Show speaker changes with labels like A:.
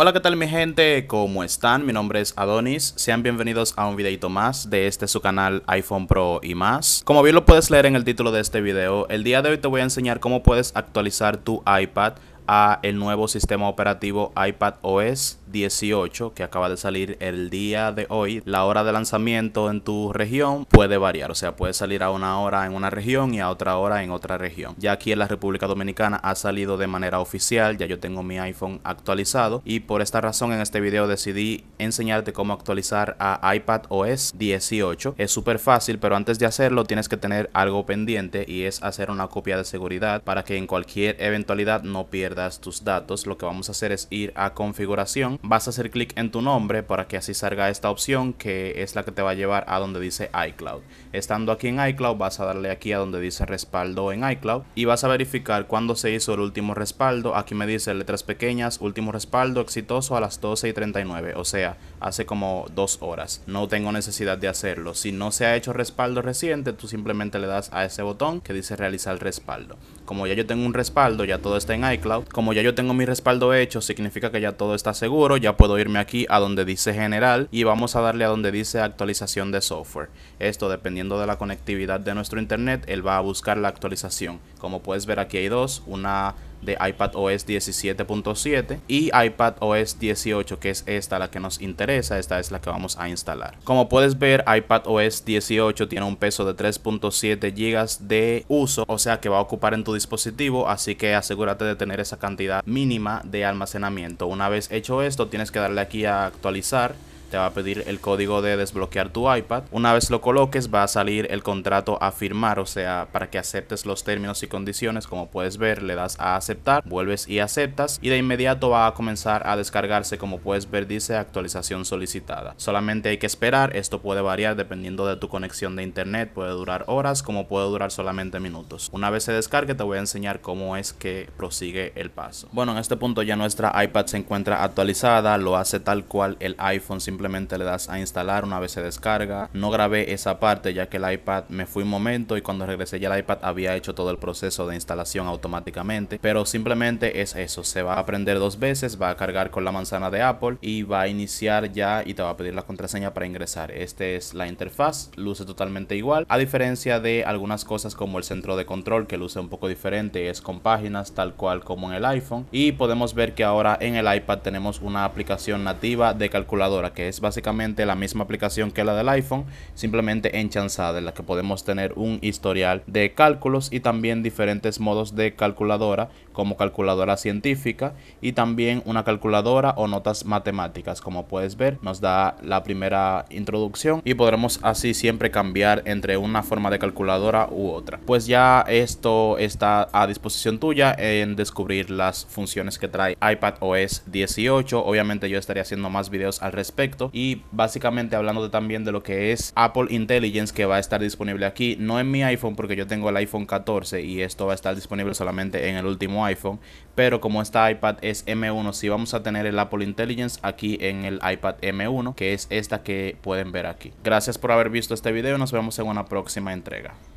A: Hola, ¿qué tal mi gente? ¿Cómo están? Mi nombre es Adonis. Sean bienvenidos a un videito más de este su canal iPhone Pro y más. Como bien lo puedes leer en el título de este video, el día de hoy te voy a enseñar cómo puedes actualizar tu iPad a el nuevo sistema operativo iPad OS 18 que acaba de salir el día de hoy, la hora de lanzamiento en tu región puede variar. O sea, puede salir a una hora en una región y a otra hora en otra región. Ya aquí en la República Dominicana ha salido de manera oficial. Ya yo tengo mi iPhone actualizado. Y por esta razón en este video decidí enseñarte cómo actualizar a iPad OS 18. Es súper fácil, pero antes de hacerlo tienes que tener algo pendiente y es hacer una copia de seguridad para que en cualquier eventualidad no pierdas tus datos. Lo que vamos a hacer es ir a configuración vas a hacer clic en tu nombre para que así salga esta opción que es la que te va a llevar a donde dice iCloud. Estando aquí en iCloud vas a darle aquí a donde dice respaldo en iCloud y vas a verificar cuándo se hizo el último respaldo. Aquí me dice letras pequeñas, último respaldo exitoso a las 12 y 39, o sea, hace como dos horas. No tengo necesidad de hacerlo. Si no se ha hecho respaldo reciente, tú simplemente le das a ese botón que dice realizar respaldo. Como ya yo tengo un respaldo, ya todo está en iCloud. Como ya yo tengo mi respaldo hecho, significa que ya todo está seguro ya puedo irme aquí a donde dice general y vamos a darle a donde dice actualización de software. Esto dependiendo de la conectividad de nuestro internet, él va a buscar la actualización. Como puedes ver aquí hay dos, una de iPadOS 17.7 y iPadOS 18 que es esta la que nos interesa, esta es la que vamos a instalar. Como puedes ver iPadOS 18 tiene un peso de 3.7 GB de uso, o sea que va a ocupar en tu dispositivo, así que asegúrate de tener esa cantidad mínima de almacenamiento. Una vez hecho esto tienes que darle aquí a actualizar te va a pedir el código de desbloquear tu iPad. Una vez lo coloques va a salir el contrato a firmar, o sea, para que aceptes los términos y condiciones, como puedes ver, le das a aceptar, vuelves y aceptas y de inmediato va a comenzar a descargarse, como puedes ver dice actualización solicitada. Solamente hay que esperar, esto puede variar dependiendo de tu conexión de internet, puede durar horas como puede durar solamente minutos. Una vez se descargue te voy a enseñar cómo es que prosigue el paso. Bueno, en este punto ya nuestra iPad se encuentra actualizada, lo hace tal cual el iPhone sin simplemente le das a instalar una vez se descarga. No grabé esa parte ya que el iPad me fui un momento y cuando regresé ya el iPad había hecho todo el proceso de instalación automáticamente. Pero simplemente es eso, se va a aprender dos veces, va a cargar con la manzana de Apple y va a iniciar ya y te va a pedir la contraseña para ingresar. Esta es la interfaz, luce totalmente igual, a diferencia de algunas cosas como el centro de control que luce un poco diferente, es con páginas tal cual como en el iPhone. Y podemos ver que ahora en el iPad tenemos una aplicación nativa de calculadora que es básicamente la misma aplicación que la del iPhone, simplemente enchanzada, en la que podemos tener un historial de cálculos y también diferentes modos de calculadora, como calculadora científica y también una calculadora o notas matemáticas. Como puedes ver, nos da la primera introducción y podremos así siempre cambiar entre una forma de calculadora u otra. Pues ya esto está a disposición tuya en descubrir las funciones que trae iPad OS 18. Obviamente yo estaría haciendo más videos al respecto y básicamente hablando también de lo que es Apple Intelligence que va a estar disponible aquí, no en mi iPhone porque yo tengo el iPhone 14 y esto va a estar disponible solamente en el último iPhone, pero como esta iPad es M1, si sí vamos a tener el Apple Intelligence aquí en el iPad M1, que es esta que pueden ver aquí. Gracias por haber visto este video, nos vemos en una próxima entrega.